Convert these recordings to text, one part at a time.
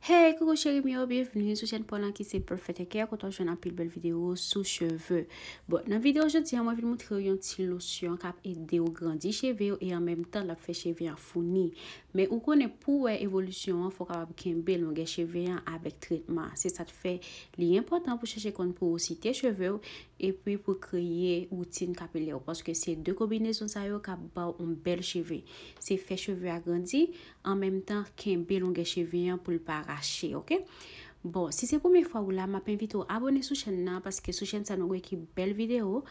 Hey koukou chere miyo, bienveni sou chen pou lan ki se perfete ke akotan jwen apil bel video sou cheveu Bon nan video je diyan mwen vil moutre yon ti lotion kap ede ou grandi cheveu e an menm tan la fe cheveu an founi Me ou konen pou e evolusyon an fok ap ap ken bel onge cheveu an abek tritman Se sa te fe li important pou chese kon pou osite cheveu e pi pou kreye outin kapile ou Paske se de kobine zon sayo kap ap ap an bel cheveu Se fe cheveu an grandi an menm tan ken bel onge cheveu an pou lpar ashi, ok? Bo, si se pou mi fwa wala mapen vito, abone sushen na paske sushen sa nougwe ki bel videyo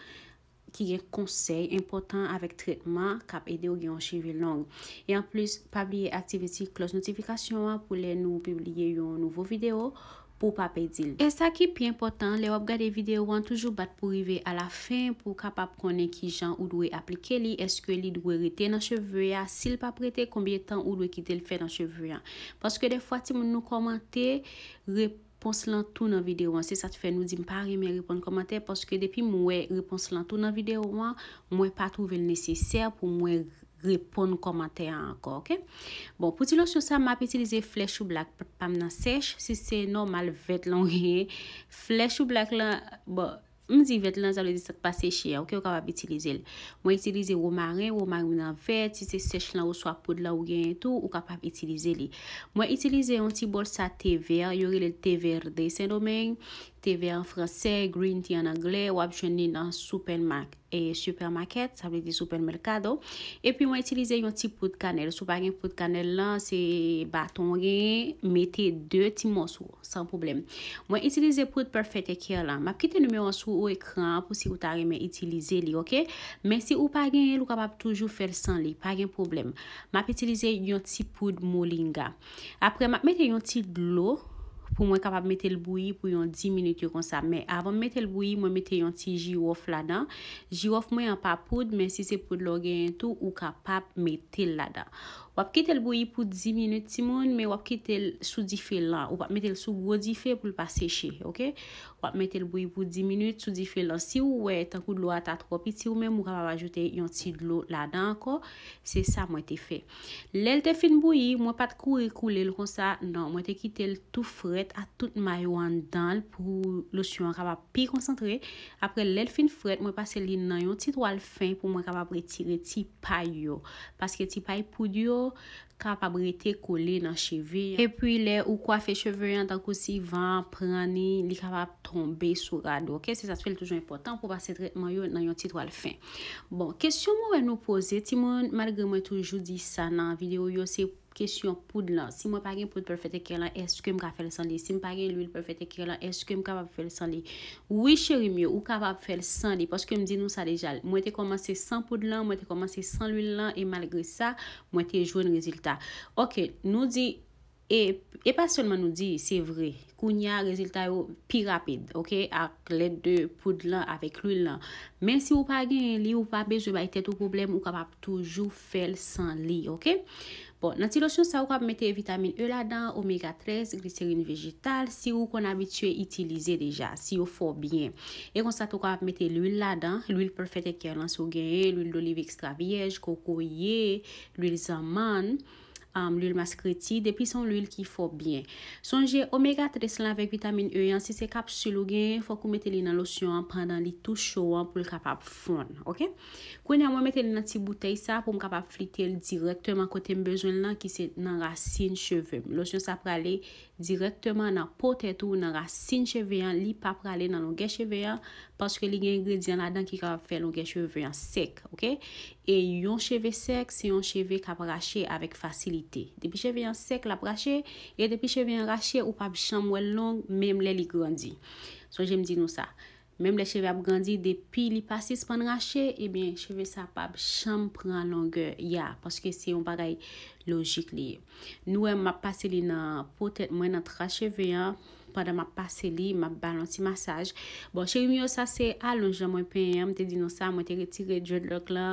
ki gen konsey important avek tretman kap ede ou gen cheve long. E an plus, pabliye aktiviti klos notifikasyon wap pou le nou piblige yon nouvo video pou pa pedil. E sa ki pi important, le wap gade video wan toujou bat pou rive a la fin pou kap ap konen ki jan ou dwe aplike li, eske li dwe rete nan cheve ya, si l pa prete, kombye tan ou dwe kite l fe nan cheve ya. Paske de fwa ti moun nou komante, repote. Pons lan tou nan videyo wan. Se sa te fe nou di mpa reme repon komante. Poske depi mwe repons lan tou nan videyo wan. Mwe pa touve l neseyser pou mwe repon komante an anko. Ok. Bon. Po ti la sou sa. Ma ap etilize flesh ou blak. Patpam nan sech. Se se normal vet lan. Flesh ou blak la. Bo. Mwen itilize romaren, romaren nan vet, iti sech lan ou swa poud la ou gen etou, mwen itilize yon ti bol sa te ver, yori le te verde, se nomen yon. TV en fransè, green ti en anglè, ou ap jouni nan supermaket, eh, sa vle di supermerkado. E pi mwen itilize yon ti poud kanel. Sou pa gen poud kanel lan, se baton gen, mette de ti moun sou, san poublem. Mwen itilize poud perfet ekye lan. Map kite numeron sou ou ekran pou si ou ta reme itilize li, ok? Men si ou pa gen, lou kapap toujou fel san li, pa gen poublem. Map itilize yon ti poud molinga. Apre, map mette yon ti blou. pou mwen kapap mette l bouyi pou yon 10 minute yo kon sa. Mwen avon mette l bouyi, mwen mette yon ti jiwof la dan. Jiwof mwen an pa poud, men si se poud logye yon tou, ou kapap mette l la dan. wap kite l bouyi pou 10 minute si moun, me wap kite l sou di fe lan, ou wap mete l sou gwo di fe pou l pa seche, ok? Wap mete l bouyi pou 10 minute sou di fe lan. Si ou wè, tan kou dlo a tatro, pi ti ou mè mou kaba ajote yon ti dlo la dan ko, se sa mwen te fe. Lèl te fin bouyi, mwen pat kou re koule, l kon sa, nan, mwen te kite l tou fret, a tout maywan dan, pou l osyon kaba pi koncentre. Apre lèl fin fret, mwen pase li nan yon ti dlo al fin, pou mwen kaba pre tire ti pay yo, paske ti pay pou di yo, kapab rete kole nan cheve epwi le ou kwafe cheve yon dan kousi van prani li kapab tombe sou rado se sa svel toujou important pou baset man yon nan yon titwal fin bon, kesyon moun wè nou pose ti moun malgre mwen toujou di sa nan video yon se pou Kèsyon poud lan. Si mwen page poud pou fète kè lan, eske m ka fèl san li? Si m page l'ouil pou fète kè lan, eske m kaba fèl san li? Oui chéri miyo, ou kaba fèl san li? Pòske m di nou sa deja, mwen te komanse san poud lan, mwen te komanse san l'ouil lan, e malgré sa, mwen te jouen rezultat. Ok, nou di, e pa sèlman nou di, se vre, koun ya rezultat yo pi rapid, ok, ak lèd de poud lan, avèk l'ouil lan. Men si mwen page l'ouil ou pa bè, jè ba etè tou problem, ou kaba toujou fèl san li, ok? Bon, nan ti losyon sa ou ka ap mette vitamine E la dan, omega 13, gliserine vegetal, si ou kon abitue itilize deja, si ou fo bien. E kon sa tou ka ap mette l'ouil la dan, l'ouil prefete ki an lansou genye, l'ouil d'olive extra viej, koko ye, l'ouil zamane. l'ul maskreti, depi son l'ul ki fò bien. Sonje, omega 3 la vek vitamini E yansi se kapsul ou gen, fò kou mette li nan losyon an, prendan li tou chowan pou l'kapap foun. Ok? Kwen ya mwen mette li nan ti boutei sa, pou m kapap flite l direk, mwen kote m bezoun la ki se nan rasin cheve. Losyon sa pralè Direktman nan potet ou nan rasin cheveyan li pa prale nan longen cheveyan Paske li gen gredian la dan ki ka fe longen cheveyan sek E yon cheveyan sek se yon cheveyan ka prache avik fasilite Depi cheveyan sek la prache E depi cheveyan rache ou pa bichan mwen long Mem le li grandi So jem di nou sa Mem la cheve ap grandir depi li pasi sepan rache, ebyen cheve sa ap ap chanm pran langer ya. Paske se yon baray logik li. Noue ma pase li nan potet mwen nan tra cheve ya. Padan ma pase li, ma balansi masaj. Bon, cheve yo sa se alonje mwen pen, mwen te dino sa, mwen te retire djod lok la.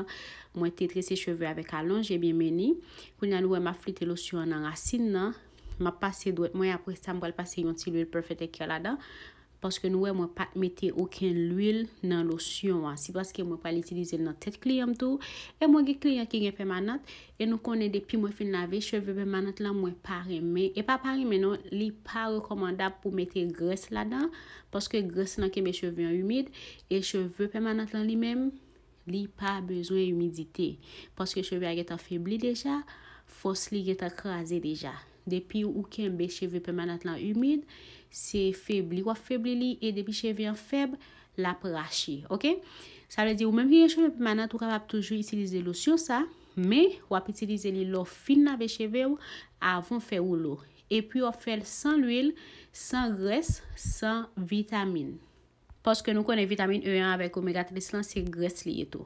Mwen te trese cheve avèk alonje, ebyen meni. Kounan noue ma flite lo syon nan rasin na. Ma pase dwet, mwen apresan mwen pase yon siluil perfet ek yon lada. Paske nou e mwen pa mete ouken l'uil nan lotion an. Si paske mwen pa l'utilize nan tet kli yon tou. E mwen ge kli yon ki gen pemanat. E nou konen depi mwen fin lave cheve pemanat lan mwen pareme. E pa pareme non, li pa rekomandap pou mete gres la dan. Paske gres nan ke me cheve yon umid. E cheve pemanat lan li men, li pa bezwen umidite. Paske cheve a geta febli deja, fos li geta kreaze deja. Depi ouken be cheve pemanat lan umid, Se febli, wap febli li e depi chevyen feb, la prachi. Ok? Sa wè di ou mèm ki yè choumèp manan, tou kapap toujou itilize lò sur sa. Mè, wap itilize li lò fin na vechevyen avon fe ou lò. E pi wap fèl san l'ouil, san gres, san vitamine. Poske nou konen vitamine E1 avek omega 3 lan se gres li eto.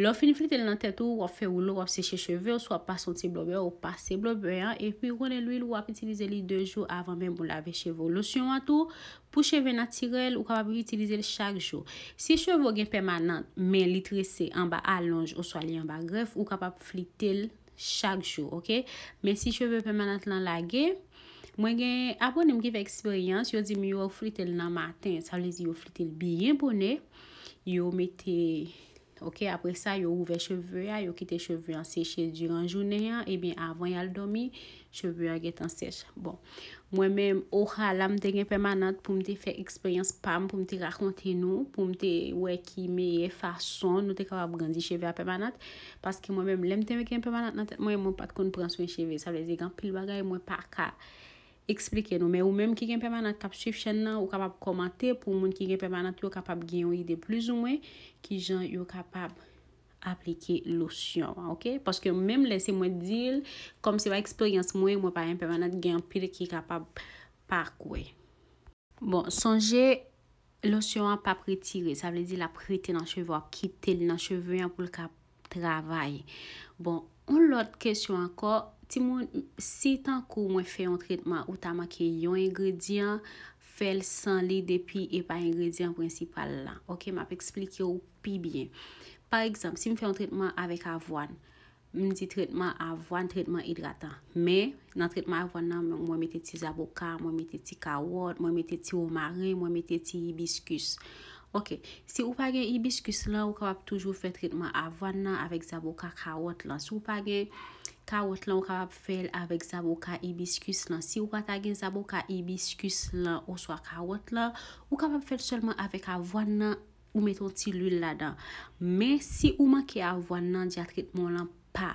Lo fin flite l nan tete ou wap fe ou l wap seche cheve ou swa pa son ti blobe ou pa se blobe an. E pi konen l uil wap itilize li 2 jou avan men moun lave cheve. L osyon an tou pou cheve natirel ou kapap itilize l chak jou. Se cheve ou gen permanant men li trese an ba alonj ou swa li an ba gref ou kapap flite l chak jou. Men si cheve permanant lan la ge... Mwen gen, aponem ki ve eksperyans, yo di mi yo fritel nan maten. Sa vlezi yo fritel biyen bonen. Yo mette, ok, apre sa yo ouve cheve ya, yo kite cheve anseche duren jounen ya. Ebyen, eh avon yal domi, cheve ya get anseche. Bon, mwen men, o ka lamte gen pemanat pou mte fe eksperyans pam, pou mte rakonte nou. Pou mte weki me e fason nou te kava brandi cheve a pemanat. Paske mwen men, lemte me gen pemanat nan ten, mwen mwen pat kon pranswen cheve. Sa vlezi gen pil bagay, mwen pa akar. Eksplike nou, men ou menm ki gen pemanat kap chif chen nan ou kapap komante pou moun ki gen pemanat yo kapap gen yon ide plus ou mwen Ki jan yo kapap aplike lotion, ok? Paske menm lese mwen dil, kom se va eksperyans mwen, mwen pa gen pemanat gen pil ki kapap pakwe Bon, sonje, lotion an pa pritire, sa vle di la prite nan chevwa, kite li nan chevwen an pou lka travay Bon, un lot kesyon anko Ti moun, si tan kou mwen fè yon tretman, ou ta mwa ki yon ingrediyan, fel san li depi e pa ingrediyan prinsipal la. Ok, mwen ap eksplike ou pi byen. Par eksemp, si mwen fè yon tretman avon, mwen di tretman avon, tretman hidratan. Me, nan tretman avon nan, mwen mette ti zaboka, mwen mette ti kawot, mwen mette ti omare, mwen mette ti hibiskus. Ok, si ou pa gen hibiskus la, ou kapap toujou fè tretman avon nan, avon, saboka, kawot la. Si ou pa gen... kawot la ou kapap fel avek zabo ka hibiskus lan. Si ou patage zabo ka hibiskus lan ou swa kawot la, ou kapap fel selman avek avwana ou meton tilul la dan. Me si ou maki avwana diatritman lan pa.